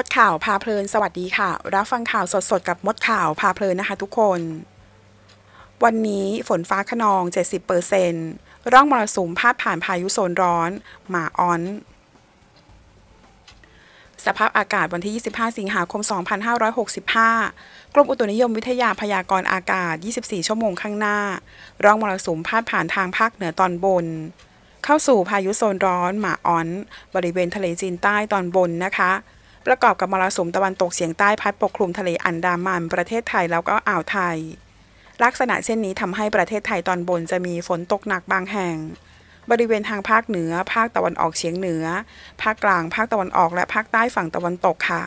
มดข่าวพาเพลินสวัสดีค่ะ รับฟังข่าวสดๆกับมดข่าวพาเพลินนะคะทุกคน วันนี้ฝนฟ้าขนอง 70%ร่องมรสุมพาดผ่านพายุโซนร้อนหมาอ้อน สภาพอากาศวันที่ 25 สิงหาคม 2565 กรมอุตุนิยมวิทยาพยากรณ์อากาศ 24 ชั่วโมงข้างหน้าร่องมรสุมพาดผ่านทางภาคเหนือตอนบน เข้าสู่พายุโซนร้อนหมาอ้อน บริเวณทะเลจีนใต้ตอนบนนะคะประกอบกับมรสุมตะวันตกเฉียงใต้พัดปกคลุมทะเลอันดามันประเทศไทยแล้วก็อ่าวไทย ลักษณะเช่นนี้ทำให้ประเทศไทยตอนบนจะมีฝนตกหนักบางแห่ง บริเวณทางภาคเหนือ ภาคตะวันออกเฉียงเหนือ ภาคกลางภาคตะวันออกและภาคใต้ฝั่งตะวันตกค่ะ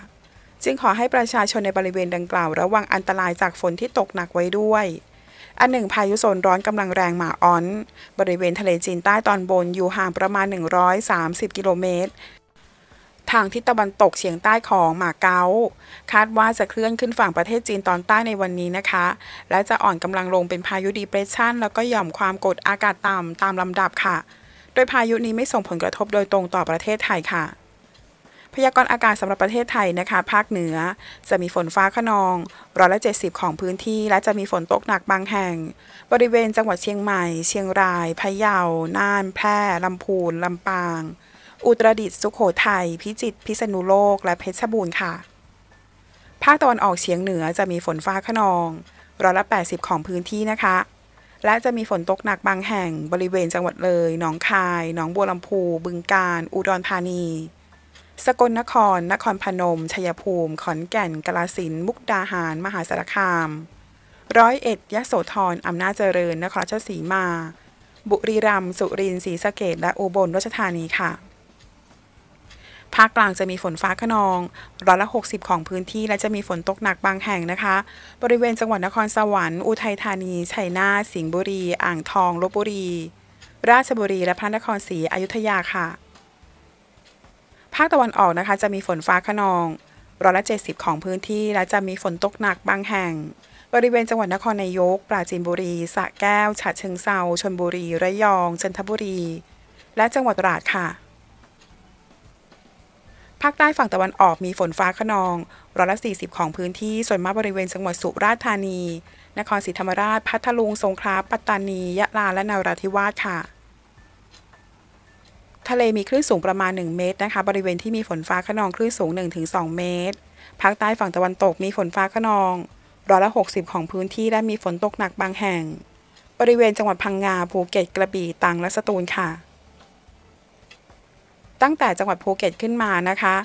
จึงขอให้ประชาชนในบริเวณดังกล่าวระวังอันตรายจากฝนที่ตกหนักไว้ด้วย อันหนึ่งพายุโซนร้อนกำลังแรงหมาอ้อน บริเวณทะเลจีนใต้ตอนบนอยู่ห่างประมาณ 130กิโลเมตรทางทิศตะวันตกเฉียงใต้ของหมาเก๊าคาดว่าจะเคลื่อนขึ้นฝั่งประเทศจีนตอนใต้ในวันนี้นะคะ และจะอ่อนกำลังลงเป็นพายุดีเพรสชันแล้วก็หย่อมความกดอากาศต่ำตามลำดับค่ะ โดยพายุนี้ไม่ส่งผลกระทบโดยตรงต่อประเทศไทยค่ะ พยากรณ์อากาศสำหรับประเทศไทยนะคะ ภาคเหนือ จะมีฝนฟ้าขนองร้อยละเจ็ดสิบของพื้นที่และจะมีฝนตกหนักบางแห่ง บริเวณจังหวัดเชียงใหม่ เชียงรายพะเยาน่าน แพร่ลำพูนลำปางอุตรดิตถ์สุขโขทัย พิจิตรพิษณุโลก และเพชรบูรณ์ค่ะภาคตะวันออกเฉียงเหนือจะมีฝนฟ้าขนองร้อยละ80 ของพื้นที่นะคะ และจะมีฝนตกหนักบางแห่ง บริเวณจังหวัดเลย หนองคายหนองบัวลำพูบึงกาฬอุดรธานี สกลนครนครพนมชัยภูมิ ขอนแก่นกาลสินมุกดาหาร มหาสารคาม ร้อยเอ็ดยะโสธรอำนาจเจริญนครราชสีมา บุรีรัมย์สุรินทร์ศรีสะเกดและอุบลราชธานีค่ะภาคกลางจะมีฝนฟ้าขนองร้อยละ 60 ของพื้นที่และจะมีฝนตกหนักบางแห่งนะคะ บริเวณจังหวัดนครสวรรค์อุทัยธานีชัยนาทสิงห์บุรี อ่างทองลบบุรี ราชบุรีและพระนครศรีอยุธยาค่ะ ภาคตะวันออกนะคะจะมีฝนฟ้าขนองร้อยละ70ของพื้นที่และจะมีฝนตกหนักบางแห่ง บริเวณจังหวัดนครนายก ปราจีนบุรีสระแก้วฉะเชิงเซาชนบุรีระยองจันทบุรีและจังหวัดตราดค่ะภาคใต้ฝั่งตะวันออกมีฝนฟ้าขนองร้อยละ40 ของพื้นที่ส่วนมากบริเวณจังหวัดสุราษฎร์ธานี นครศรีธรรมราช พัทลุงสงขลาปัตตานียะลาและนาราธิวาสค่ะ ทะเลมีคลื่นสูงประมาณ1เมตรนะคะ บริเวณที่มีฝนฟ้าขนองคลื่นสูง 1-2 เมตรภาคใต้ฝั่งตะวันตกมีฝนฟ้าขนองร้อยละ60ของพื้นที่และมีฝนตกหนักบางแห่ง บริเวณจังหวัดพังงาภูเก็ตกระบี่ตังและสตูลค่ะตั้งแต่จังหวัดภูเก็ตขึ้นมานะคะ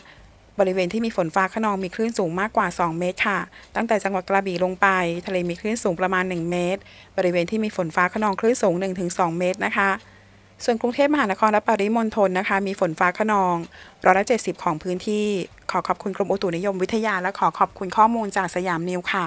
บริเวณที่มีฝนฟ้าขนองมีคลื่นสูงมากกว่า 2 เมตรค่ะ ตั้งแต่จังหวัดกระบี่ลงไป ทะเลมีคลื่นสูงประมาณ 1 เมตร บริเวณที่มีฝนฟ้าขนองคลื่นสูง 1-2 เมตรนะคะ ส่วนกรุงเทพมหานครและปริมณฑลนะคะมีฝนฟ้าขนองร้อยละ 70 ของพื้นที่ขอขอบคุณกรมอุตุนิยมวิทยาและขอขอบคุณข้อมูลจากสยามนิวค่ะ